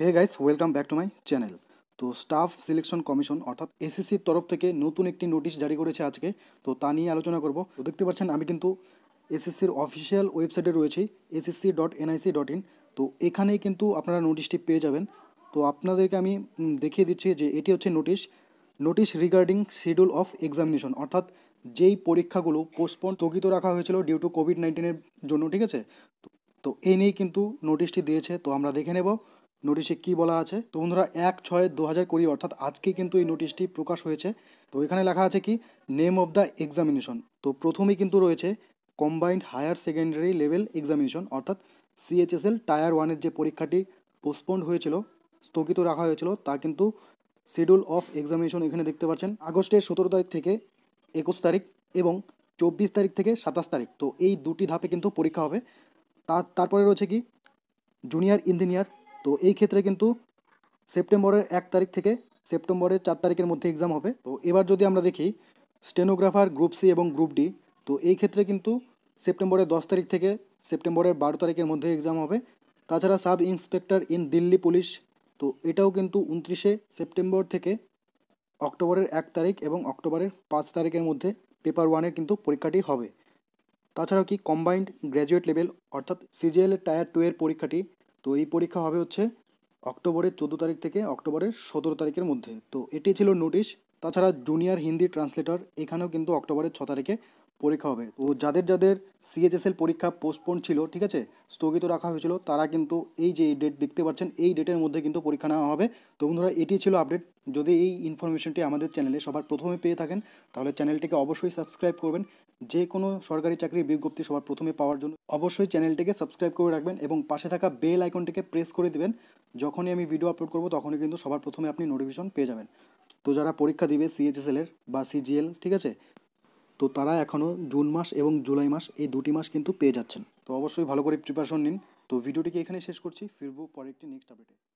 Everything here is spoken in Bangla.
hey guys welcome back to my channel তো স্টাফ সিলেকশন কমিশন অর্থাৎ এসএসসির e তরফ থেকে নতুন একটি নোটিশ জারি করেছে আজকে তো তা নিয়ে আলোচনা করব তো দেখতে পাচ্ছেন আমি কিন্তু এসএসসির অফিসিয়াল ওয়েবসাইটে রয়েছি SSC dot NIC dot in তো এখানেই কিন্তু আপনারা নোটিশটি পেয়ে যাবেন তো আপনাদেরকে আমি দেখিয়ে দিচ্ছি যে এটি হচ্ছে notice notice regarding schedule of examination অর্থাৎ যেই পরীক্ষাগুলো পোস্টপোন স্থগিত রাখা হয়েছিল ডিউ টু কোভিড নাইন্টিনের জন্য ঠিক আছে তো এই নিয়েই কিন্তু নোটিশটি দিয়েছে তো আমরা দেখে নেব নোটিশে কি বলা আছে তো বন্ধুরা এক ছয় দু হাজার কুড়ি অর্থাৎ আজকে কিন্তু এই নোটিশটি প্রকাশ হয়েছে তো এখানে লেখা আছে কি নেম অফ দ্য এক্সামিনেশন তো প্রথমেই কিন্তু রয়েছে combined higher secondary level examination অর্থাৎ সিএইচএসএল টায়ার ওয়ানের যে পরীক্ষাটি পোস্টপন্ড হয়েছিল স্থগিত রাখা হয়েছিল তা কিন্তু শিডিউল অফ এক্সামিনেশন এখানে দেখতে পাচ্ছেন আগস্টের সতেরো তারিখ থেকে একুশ তারিখ এবং চব্বিশ তারিখ থেকে সাতাশ তারিখ তো এই দুটি ধাপে কিন্তু পরীক্ষা হবে তারপরে রয়েছে কি জুনিয়র ইঞ্জিনিয়ার তো এই ক্ষেত্রে কিন্তু সেপ্টেম্বরের এক তারিখ থেকে সেপ্টেম্বরের চার তারিখের মধ্যে এক্সাম হবে তো এবার যদি আমরা দেখি স্টেনোগ্রাফার গ্রুপ সি এবং গ্রুপ ডি তো এই ক্ষেত্রে কিন্তু সেপ্টেম্বরের দশ তারিখ থেকে সেপ্টেম্বরের বারো তারিখের মধ্যে এক্সাম হবে তাছাড়া sub inspector in Delhi police তো এটাও কিন্তু উনত্রিশে সেপ্টেম্বর থেকে অক্টোবরের এক তারিখ এবং অক্টোবরের পাঁচ তারিখের মধ্যে পেপার ওয়ানের কিন্তু পরীক্ষাটি হবে তাছাড়াও কি কম্বাইন্ড গ্র্যাজুয়েট লেভেল অর্থাৎ সিজিএল টায়ার টু এর পরীক্ষাটি তো এই পরীক্ষা হবে হচ্ছে অক্টোবরের চোদ্দো তারিখ থেকে অক্টোবরের সতেরো তারিখের মধ্যে তো এটি ছিল নোটিশ তাছাড়া জুনিয়র হিন্দি ট্রান্সলেটর এখানেও কিন্তু অক্টোবরের ছ তারিখে পরীক্ষা হবে তো যাদের যাদের সিএচএসএল পরীক্ষা পোস্টপোন ছিল ঠিক আছে স্থগিত রাখা হয়েছিল তারা কিন্তু এই যে ডেট দেখতে পাচ্ছেন এই ডেটের মধ্যে কিন্তু পরীক্ষা নেওয়া হবে তো বন্ধুরা এটি ছিল আপডেট যদি এই ইনফরমেশনটি আমাদের চ্যানেলে সবার প্রথমে পেয়ে থাকেন তাহলে চ্যানেলটিকে অবশ্যই সাবস্ক্রাইব করবেন যে কোনো সরকারি চাকরির বিজ্ঞপ্তি সবার প্রথমে পাওয়ার জন্য অবশ্যই চ্যানেলটিকে সাবস্ক্রাইব করে রাখবেন এবং পাশে থাকা বেল আইকনটিকে প্রেস করে দেবেন যখনই আমি ভিডিও আপলোড করব তখনই কিন্তু সবার প্রথমে আপনি নোটিফিকেশন পেয়ে যাবেন তো যারা পরীক্ষা দিবে এর বা সিজিএল ঠিক আছে তো তারা এখনও জুন মাস এবং জুলাই মাস এই দুটি মাস কিন্তু পেয়ে যাচ্ছেন তো অবশ্যই ভালো করে প্রিপারেশন নিন তো ভিডিওটিকে এখানে শেষ করছি ফিরবো পরে একটি নেক্সট আপডেটে